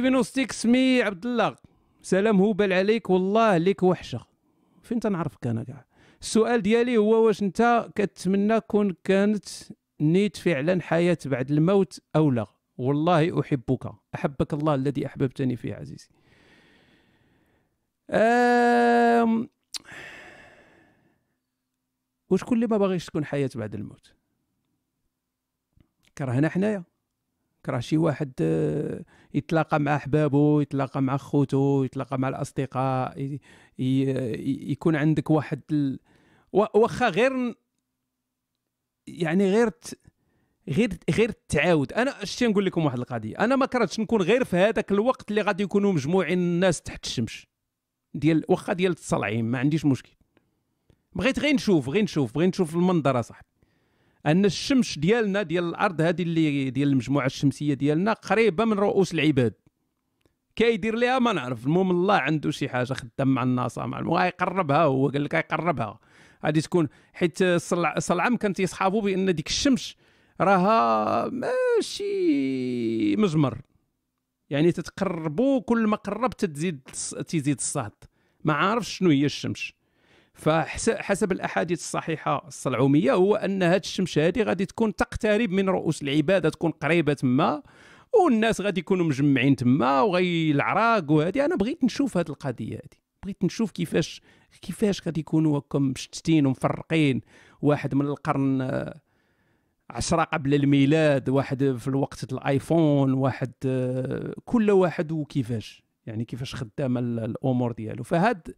بنوستيك سمي عبد الله سلام هبال عليك والله ليك وحشه فين تنعرفك انا كاع السؤال ديالي هو واش انت كتمنى كون كانت نيت فعلا حياه بعد الموت او لا والله احبك احبك الله الذي احببتني فيه عزيزي أم... وشكون اللي ما باغيش تكون حياه بعد الموت كرهنا حنايا كره شي واحد آه، يتلاقى مع احبابه يتلاقى مع خوته يتلاقى مع الاصدقاء يكون عندك واحد ال... واخا غير يعني غير ت... غير غير التعاود انا شتي نقول لكم واحد القضيه انا ما كرهتش نكون غير في هذاك الوقت اللي غادي يكونوا مجموعين الناس تحت الشمس ديال واخا ديال التصلعيم ما عنديش مشكل بغيت غير نشوف غير نشوف بغيت نشوف المنظر صاحبي ان الشمس ديالنا ديال الارض هذه اللي ديال المجموعه الشمسيه ديالنا قريبه من رؤوس العباد كيدير ليها ما نعرف المهم الله عنده شي حاجه خدام مع الناسا مع المهم يقربها هو قال لك يقربها غادي تكون حيت صلعم كان تيصحابو بان ديك الشمس راها ماشي مجمر يعني تتقربوا كل ما قربت تزيد تزيد الصهد ما عارفش شنو هي الشمس فحسب الاحاديث الصحيحه الصلعوميه هو ان هذه الشمس هذه غادي تكون تقترب من رؤوس العباده تكون قريبه تما والناس غادي يكونوا مجمعين تما وغي العراق وهذه انا بغيت نشوف هذه القضيه هذه بغيت نشوف كيفاش كيفاش غادي يكونوا هكم مشتتين ومفرقين واحد من القرن عشرة قبل الميلاد واحد في الوقت الايفون واحد كل واحد وكيفاش يعني كيفاش خدامه الامور ديالو فهاد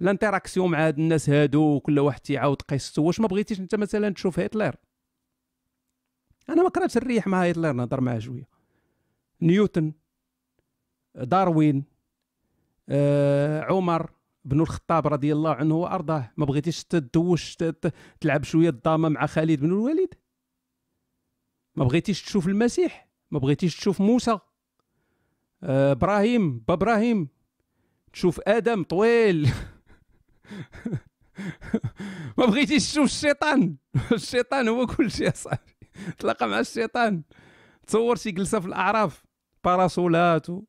لانتراكسيون مع هاد الناس هادو وكل واحد تيعاود قصته واش ما بغيتيش انت مثلا تشوف هتلر انا ما كرهتش الريح مع هتلر نهضر معاه شويه نيوتن داروين آه عمر بن الخطاب رضي الله عنه وارضاه ما بغيتيش تدوش تلعب شويه الضامه مع خالد بن الوليد ما بغيتيش تشوف المسيح ما بغيتيش تشوف موسى آه، ابراهيم بابراهيم تشوف ادم طويل ما بغيتيش تشوف الشيطان الشيطان هو كل شيء صافي تلاقى مع الشيطان تصور شي جلسه في الاعراف باراسولات و...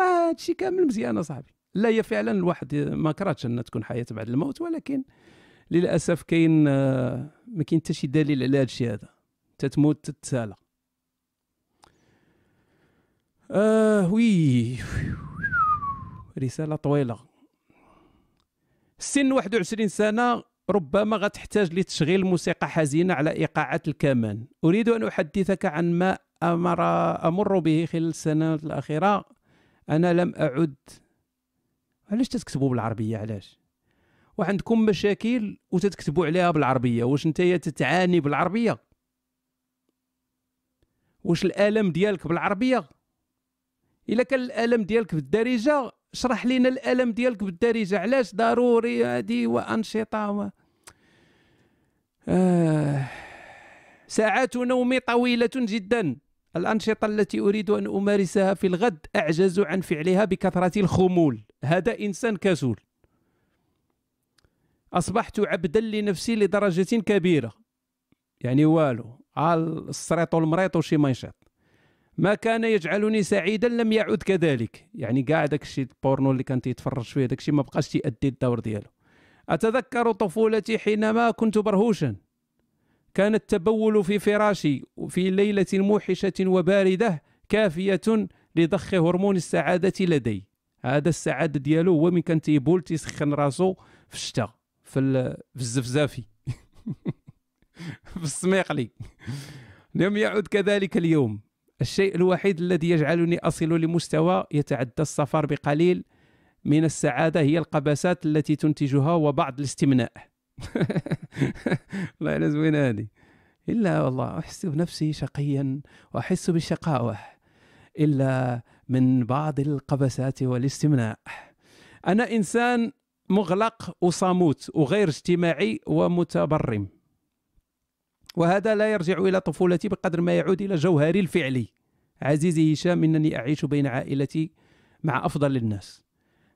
راه هادشي كامل مزيان صاحبي لا هي فعلا الواحد ما كرهتش ان تكون حياه بعد الموت ولكن للاسف كاين آه، ما كاين حتى شي دليل على هادشي هذا تتموت تتسالى آه وي رساله طويله سن 21 سنة ربما غتحتاج لتشغيل موسيقى حزينة على إيقاعات الكمان أريد أن أحدثك عن ما أمر أمر به خلال السنوات الأخيرة أنا لم أعد علاش تتكتبوا بالعربية علاش وعندكم مشاكل وتتكتبوا عليها بالعربية واش نتايا تتعاني بالعربية واش الألم ديالك بالعربية إلا كان الألم ديالك بالدارجة شرح لنا الالم ديالك بالدارجه علاش ضروري هذه وانشطه و... آه ساعات نومي طويله جدا الانشطه التي اريد ان امارسها في الغد اعجز عن فعلها بكثره الخمول هذا انسان كسول اصبحت عبدا لنفسي لدرجه كبيره يعني والو السريط والمريط وشي ما ما كان يجعلني سعيدا لم يعد كذلك يعني كاع داك الشيء البورنو اللي كان تيتفرج فيه داك الشيء ما بقاش تيأدي الدور ديالو أتذكر طفولتي حينما كنت برهوشا كان التبول في فراشي في ليلة موحشة وباردة كافية لضخ هرمون السعادة لدي هذا السعادة ديالو هو من كان تيبول تيسخن راسو في الشتاء في, في الزفزافي في السميقلي لم يعد كذلك اليوم الشيء الوحيد الذي يجعلني أصل لمستوى يتعدى السفر بقليل من السعادة هي القبسات التي تنتجها وبعض الاستمناء والله زوينة هذه إلا والله أحس بنفسي شقيا وأحس بالشقاوة إلا من بعض القبسات والاستمناء أنا إنسان مغلق وصاموت وغير اجتماعي ومتبرم وهذا لا يرجع إلى طفولتي بقدر ما يعود إلى جوهري الفعلي عزيزي هشام إنني أعيش بين عائلتي مع أفضل الناس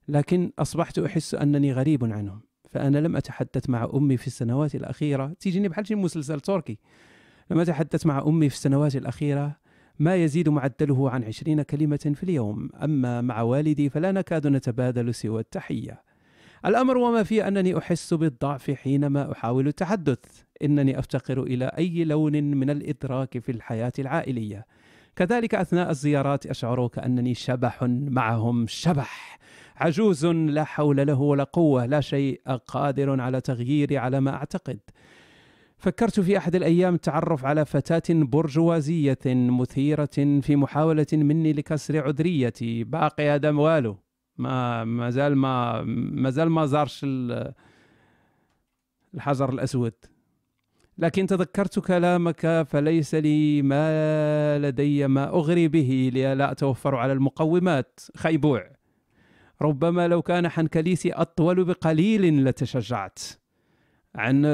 لكن أصبحت أحس أنني غريب عنهم فأنا لم أتحدث مع أمي في السنوات الأخيرة تيجيني بحال شي مسلسل تركي لم أتحدث مع أمي في السنوات الأخيرة ما يزيد معدله عن عشرين كلمة في اليوم أما مع والدي فلا نكاد نتبادل سوى التحية الأمر وما فيه أنني أحس بالضعف حينما أحاول التحدث إنني أفتقر إلى أي لون من الإدراك في الحياة العائلية كذلك أثناء الزيارات أشعر كأنني شبح معهم شبح عجوز لا حول له ولا قوة لا شيء قادر على تغييري على ما أعتقد فكرت في أحد الأيام التعرف على فتاة برجوازية مثيرة في محاولة مني لكسر عذريتي باقي هذا والو ما مازال ما مازال ما زارش الحجر الأسود لكن تذكرت كلامك فليس لي ما لدي ما أغري به لا أتوفر على المقومات خيبوع ربما لو كان حنكليسي أطول بقليل لتشجعت عن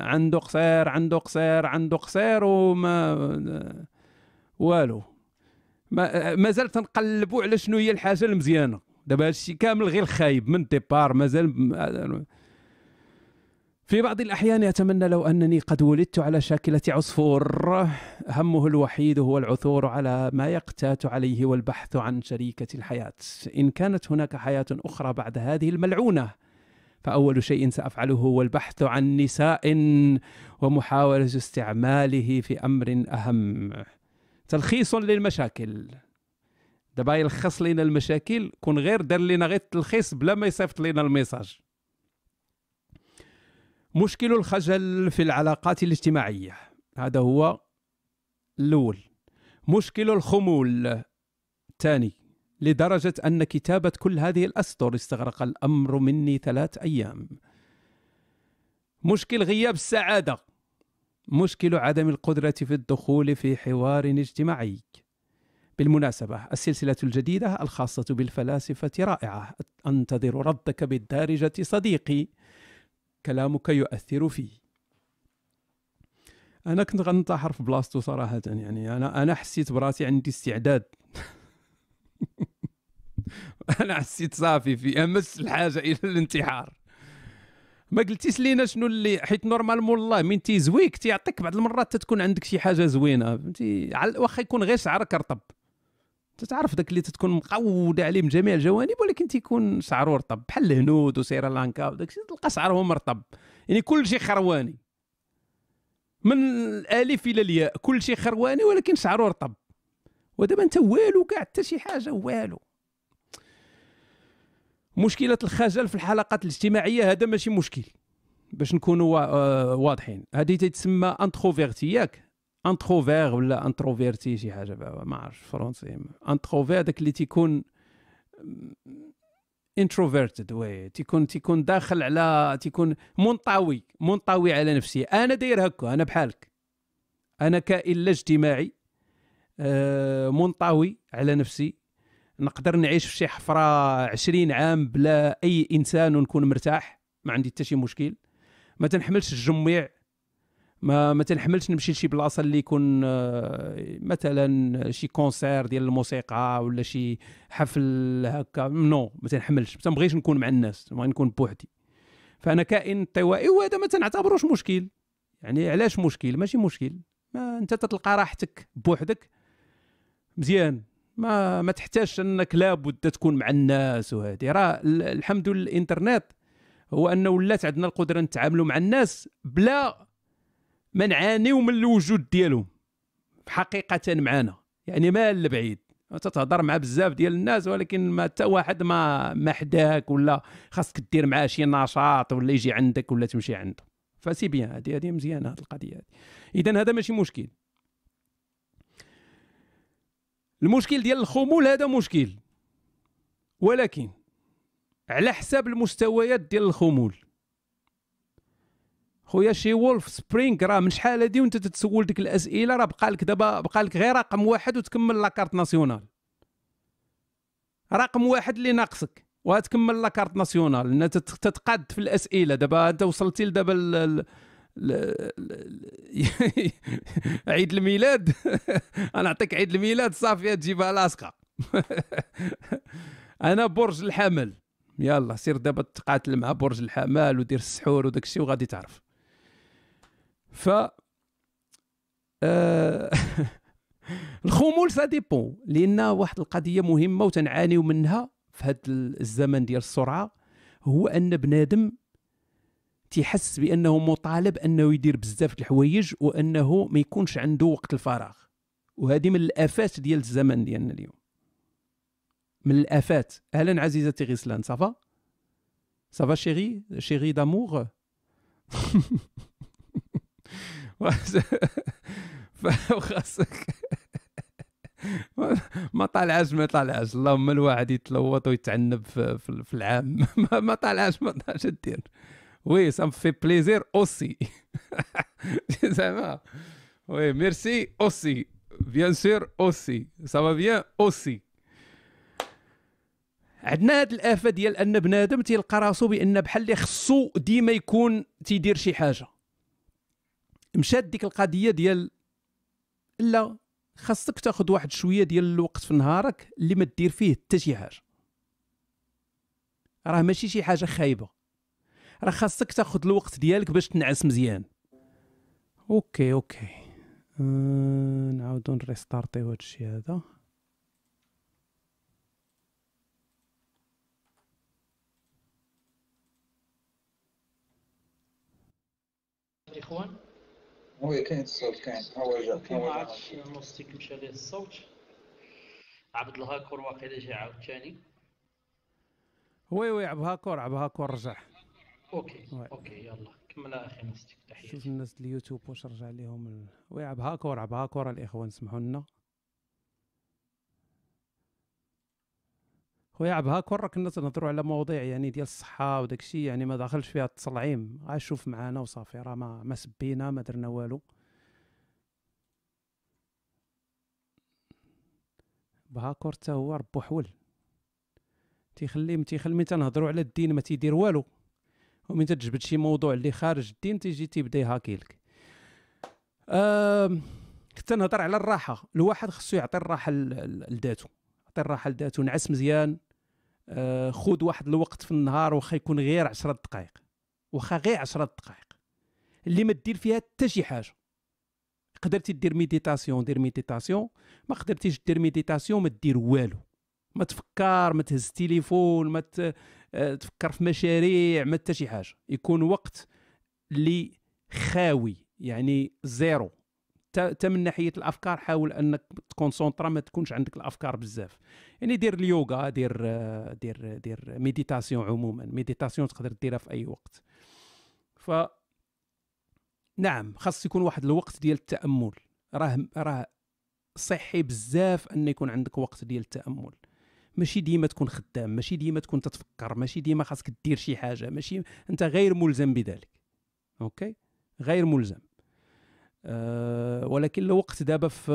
عنده قصير عنده قصير عنده قصير وما والو مازال تنقلبوا على شنو هي الحاجه المزيانه دابا هادشي كامل غير خايب من ديبار مازال آه، في بعض الأحيان أتمنى لو أنني قد ولدت على شاكلة عصفور همه الوحيد هو العثور على ما يقتات عليه والبحث عن شريكة الحياة إن كانت هناك حياة أخرى بعد هذه الملعونة فأول شيء سأفعله هو البحث عن نساء ومحاولة استعماله في أمر أهم تلخيص للمشاكل دابا يلخص لينا المشاكل كون غير دار لينا غير التلخيص بلا ما يصيفط لينا الميساج مشكل الخجل في العلاقات الاجتماعيه هذا هو الاول مشكل الخمول الثاني لدرجه ان كتابه كل هذه الاسطر استغرق الامر مني ثلاث ايام مشكل غياب السعاده مشكل عدم القدرة في الدخول في حوار اجتماعي. بالمناسبة السلسلة الجديدة الخاصة بالفلاسفة رائعة، أنتظر ردك بالدارجة صديقي، كلامك يؤثر في. أنا كنت غنتحر في بلاصتو صراحة يعني أنا أنا حسيت براسي عندي استعداد. أنا حسيت صافي في أمس الحاجة إلى الانتحار. ما قلتيش لينا شنو اللي حيت نورمالمون الله من تيزويك تيعطيك بعض المرات تتكون عندك شي حاجه زوينه فهمتي واخا يكون غير شعرك رطب تتعرف داك اللي تتكون مقوده عليه من جميع الجوانب ولكن تيكون شعره رطب بحال الهنود وسيرالانكا وداك الشيء تلقى شعرهم رطب يعني كل شيء خرواني من الالف الى الياء كل شيء خرواني ولكن شعره رطب ودابا انت والو كاع حتى شي حاجه والو مشكله الخجل في الحلقات الاجتماعيه هذا ماشي مشكل باش نكونوا آه، واضحين هذه تتسمى انتروفيرتي ياك انتروفير ولا انتروفيرتي شي حاجه ما عرفتش فرونسي انتروفير داك اللي تيكون انتروفيرتد وي تيكون تيكون داخل على تيكون منطوي منطوي على نفسي انا داير هكا انا بحالك انا كائن لا اجتماعي آه، منطوي على نفسي نقدر نعيش في شي حفره 20 عام بلا اي انسان ونكون مرتاح ما عندي حتى شي مشكل ما تنحملش الجميع ما ما تنحملش نمشي لشي بلاصه اللي يكون آه، مثلا شي كونسير ديال الموسيقى ولا شي حفل هكا نو ما تنحملش ما تنبغيش نكون مع الناس ما نكون بوحدي فانا كائن انطوائي وهذا ما تنعتبروش مشكل يعني علاش مشكل ماشي مشكل ما انت تتلقى راحتك بوحدك مزيان ما ما تحتاجش انك لابد تكون مع الناس وهذه راه الحمد لله الانترنت هو انه ولات عندنا القدره نتعاملوا مع الناس بلا ما نعانيو من الوجود ديالهم حقيقه معنا يعني ما البعيد تتهضر مع بزاف ديال الناس ولكن ما حتى واحد ما ما حداك ولا خاصك دير معاه شي نشاط ولا يجي عندك ولا تمشي عنده فسي بيان هذه هذه مزيانه هذه القضيه هذه اذا هذا ماشي مشكل المشكل ديال الخمول هذا مشكل ولكن على حساب المستويات ديال الخمول خويا شي وولف سبرينغ راه من شحال هادي وانت تتسول ديك الاسئله راه بقى لك دابا بقى لك غير رقم واحد وتكمل لاكارت ناسيونال رقم واحد اللي ناقصك وتكمل لاكارت ناسيونال انت تتقاد في الاسئله دابا انت وصلتي لدابا عيد الميلاد انا نعطيك عيد الميلاد صافي تجيبها لاصقه انا برج الحمل يلا سير دابا تقاتل مع برج الحمل ودير السحور وداك الشيء وغادي تعرف ف آه، الخمول سا ديبون لان واحد القضيه مهمه وتنعانيو منها في هذا الزمن ديال السرعه هو ان بنادم تيحس بانه مطالب انه يدير بزاف د الحوايج وانه ما يكونش عنده وقت الفراغ وهذه من الافات ديال الزمن ديالنا اليوم من الافات اهلا عزيزتي غسلان صافا صافا شيري شيري دامور وخاصك ما طالعاش ما طالعاش اللهم الواحد يتلوط ويتعنب في, العام ما طالعاش ما طالعاش دير وي سا في بليزير اوسي زعما وي ميرسي اوسي بيان سور اوسي فا بيان اوسي عندنا هاد الافه ديال ان بنادم تيلقى راسو بان بحال اللي خصو ديما يكون تيدير شي حاجه مشات ديك القضيه ديال لا خاصك تاخذ واحد شويه ديال الوقت في نهارك اللي ما دير فيه حتى شي حاجه راه ماشي شي حاجه خايبه راه خاصك تاخذ الوقت ديالك باش تنعس مزيان اوكي اوكي أه نعاودو نريستارتيو هادشي هذا الاخوان وي كاين الصوت كاين هو جا ما عرفتش نوستيك مشى ليه الصوت عبد الهاكور واقيلا جا عاوتاني وي وي عبد الهاكور عبد الهاكور رجع اوكي وي. اوكي يلا كمل اخي نستك تحياتي شوف الناس اليوتيوب واش رجع لهم ال... وي عبها كره عبها كره الاخوان سمحوا لنا خويا عبها كره كنا تنهضروا على مواضيع يعني ديال الصحه وداك الشيء يعني ما داخلش فيها التصلعيم شوف معانا وصافي راه ما ما سبينا ما درنا والو بهاكور حتى هو ربو حول تيخلي تيخلي ملي تنهضروا على الدين ما تيدير والو ومن تجبد شي موضوع اللي خارج الدين تيجي تيبدا يهاكي لك كنت نهضر على الراحه الواحد خصو يعطي الراحه لذاته يعطي الراحه لذاته نعس مزيان آه، خذ واحد الوقت في النهار واخا يكون غير 10 دقائق واخا غير 10 دقائق اللي ما دير فيها حتى شي حاجه قدرتي دير ميديتاسيون دير ميديتاسيون ما قدرتيش دير ميديتاسيون ما دير والو ما تفكر ما تهز التليفون ما ت... آه، تفكر في مشاريع ما حتى شي حاجه يكون وقت اللي خاوي يعني زيرو حتى من ناحيه الافكار حاول انك تكونسونطرا ما تكونش عندك الافكار بزاف يعني دير اليوغا دير آه، دير دير ميديتاسيون عموما ميديتاسيون تقدر ديرها في اي وقت ف نعم خاص يكون واحد الوقت ديال التامل راه راه صحي بزاف ان يكون عندك وقت ديال التامل ماشي ديما تكون خدام ماشي ديما تكون تتفكر ماشي ديما خاصك دير شي حاجه ماشي انت غير ملزم بذلك اوكي غير ملزم أه ولكن الوقت دابا في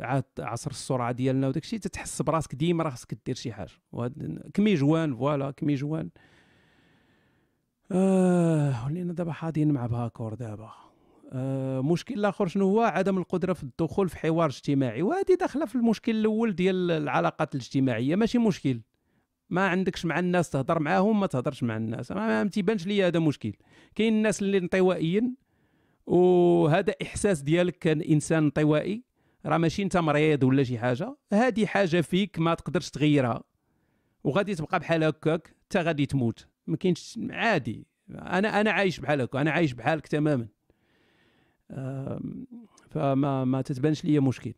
آه، عصر السرعه ديالنا وداك الشيء تتحس براسك ديما راه خاصك دير شي حاجه كمي جوان فوالا كمي جوان آه ولينا دابا حاضرين مع باكور دابا آه، مشكل الاخر شنو هو عدم القدره في الدخول في حوار اجتماعي وهذه داخله في المشكل الاول ديال العلاقات الاجتماعيه ماشي مشكل ما عندكش مع الناس تهضر معاهم ما تهضرش مع الناس ما تيبانش لي هذا مشكل كاين الناس اللي انطوائيين وهذا احساس ديالك كان انسان انطوائي راه ماشي انت مريض ولا شي حاجه هذه حاجه فيك ما تقدرش تغيرها وغادي تبقى بحال هكاك حتى غادي تموت ما كاينش عادي انا انا عايش بحال هكا انا عايش بحالك تماما فما ما تتبانش ليا مشكل